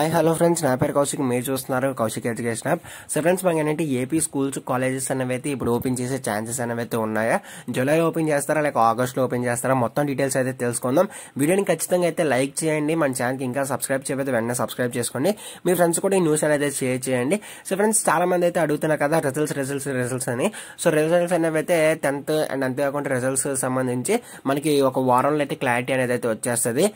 hi hello friends నా పేరు కౌశిక్ మీరు చూస్తున్నారు Kaushik education app so friends మనకి ఏంటంటే ఏపీ స్కూల్స్ కాలేజెస్ అనేవి అయితే ఇప్పుడు ఓపెన్ చేసే ఛాన్సెస్ అనేవి అయితే ఉన్నాయా జూలై ఓపెన్ చేస్తారా లేక ఆగస్ట్లో ఓపెన్ చేస్తారా మొత్తం డీటెయిల్స్ అయితే తెలుసుకుందాం వీడియోని ఖచ్చితంగా అయితే లైక్ చేయండి మన ఛానల్కి ఇంకా సబ్స్క్రైబ్ చేయబోతే వెంటనే సబ్స్క్రైబ్ చేసుకోండి మీ ఫ్రెండ్స్ కూడా ఈ న్యూస్ అనేది షేర్ చేయండి సో ఫ్రెండ్స్ చాలా మంది అయితే అడుగుతున్నారు కదా రిజల్ట్స్ రిజల్ట్స్ రిజల్ట్స్ అని సో రిజల్ట్స్ అనేవి అయితే టెన్త్ అండ్ అంతేకాకుండా రిజల్ట్స్ సంబంధించి మనకి ఒక వారంలో అయితే క్లారిటీ అనేది అయితే వచ్చేస్తుంది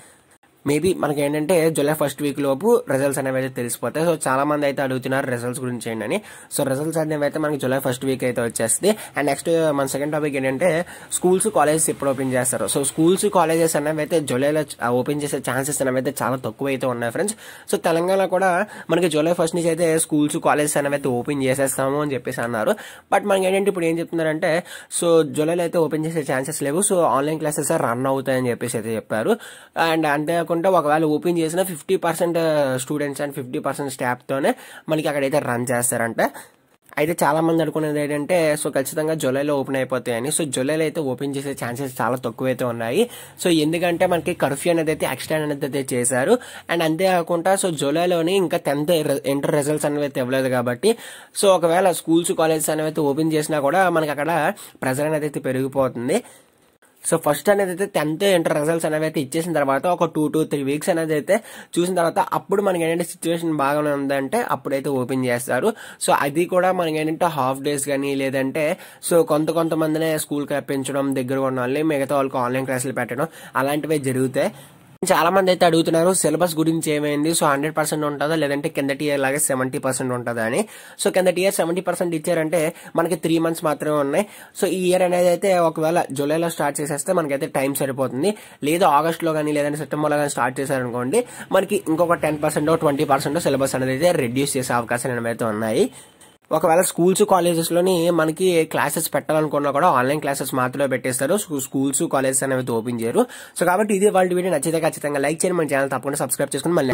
మేబీ మనకి ఏంటంటే జూలై ఫస్ట్ వీక్ లోపు రిజల్ట్స్ అనేవి అయితే తెలిసిపోతాయి సో చాలా మంది అయితే అడుగుతున్నారు రిజల్ట్స్ గురించి ఏంటని సో రిజల్ట్స్ అనేవి అయితే మనకి జూలై ఫస్ట్ వీక్ అయితే వచ్చేస్తుంది అండ్ నెక్స్ట్ మన సెకండ్ టాపిక్ ఏంటంటే స్కూల్స్ కాలేజెస్ ఎప్పుడు ఓపెన్ చేస్తారు సో స్కూల్స్ కాలేజెస్ అనేవి అయితే జూలైలో ఓపెన్ చేసే ఛాన్సెస్ అనేవి అయితే చాలా తక్కువ అయితే ఉన్నాయి ఫ్రెండ్స్ సో తెలంగాణ కూడా మనకి జూలై ఫస్ట్ నుంచి అయితే స్కూల్స్ కాలేజెస్ అనేవి అయితే ఓపెన్ చేసేస్తాము అని చెప్పేసి అన్నారు బట్ మనకి ఏంటంటే ఇప్పుడు ఏం చెప్తున్నారంటే సో జూలైలో అయితే ఓపెన్ చేసే ఛాన్సెస్ లేవు సో ఆన్లైన్ క్లాసెస్ రన్ అవుతాయని చెప్పేసి అయితే చెప్పారు అండ్ అంతేకాకుండా అనుకుంటే ఒకవేళ ఓపెన్ చేసిన fifty percent students and fifty percent స్టాఫ్తోనే మనకి అక్కడైతే రన్ చేస్తారంట అయితే చాలా మంది అనుకునేది ఏంటంటే సో ఖచ్చితంగా జూలైలో ఓపెన్ అయిపోతాయని సో జూలైలో అయితే ఓపెన్ చేసే ఛాన్సెస్ చాలా తక్కువైతే ఉన్నాయి సో ఎందుకంటే మనకి కర్ఫ్యూ అనేది అయితే ఎక్స్టెండ్ అనేది అయితే చేశారు అండ్ అంతేకాకుండా సో జూలైలోనే ఇంకా టెన్త్ ఇంటర్ రిజల్ట్స్ అనేవి అయితే ఇవ్వలేదు కాబట్టి సో ఒకవేళ స్కూల్స్ కాలేజెస్ అనేవి అయితే ఓపెన్ చేసినా కూడా మనకి అక్కడ ప్రెజర్ అనేది అయితే పెరిగిపోతుంది సో ఫస్ట్ అనేది అయితే టెన్త్ ఇంటర్ రిజల్ట్స్ అనేవి అయితే ఇచ్చేసిన తర్వాత ఒక టూ టూ త్రీ వీక్స్ అనేది అయితే చూసిన తర్వాత అప్పుడు మనకి ఏంటంటే సిచ్యువేషన్ బాగానే ఉందంటే అప్పుడైతే ఓపెన్ చేస్తారు సో అది కూడా మనకి ఏంటంటే హాఫ్ డేస్ కానీ లేదంటే సో కొంత కొంతమందినే స్కూల్కి రప్పించడం దగ్గర ఉన్న వాళ్ళని మిగతా వాళ్ళకి ఆన్లైన్ క్లాసులు పెట్టడం అలాంటివి జరుగుతాయి చాలా మంది అయితే అడుగుతున్నారు సిలబస్ గురించి ఏమైంది సో హండ్రెడ్ పర్సెంట్ ఉంటుందా లేదంటే కిందటి ఇయర్ లాగే సెవెంటీ పర్సెంట్ ఉంటుందా అని సో కిందటి ఇయర్ సెవెంటీ పర్సెంట్ ఇచ్చారంటే మనకి త్రీ మంత్స్ మాత్రమే ఉన్నాయి సో ఈ ఇయర్ అనేది అయితే ఒకవేళ జూలైలో స్టార్ట్ చేసేస్తే మనకైతే టైం సరిపోతుంది లేదా ఆగస్ట్లో కానీ లేదంటే సెప్టెంబర్లో కానీ స్టార్ట్ చేశారనుకోండి మనకి ఇంకొక ten percent twenty percent syllabus అనేది అయితే రెడ్యూస్ చేసే అవకాశాలు ఏమైతే ఉన్నాయి ఒకవేళ స్కూల్స్ కాలేజెస్లోని మనకి క్లాసెస్ పెట్టాలనుకున్నా కూడా ఆన్లైన్ క్లాసెస్ మాత్రమే పెట్టేస్తారు స్కూల్స్ కాలేజెస్ అనేవి ఓపెన్ చేయరు సో కాబట్టి ఇది వాళ్ళు వీడియో నచ్చితే ఖచ్చితంగా లైక్ చేయండి మన ఛానల్ తప్పకుండా సబ్స్క్రైబ్ చేసుకుని మళ్ళీ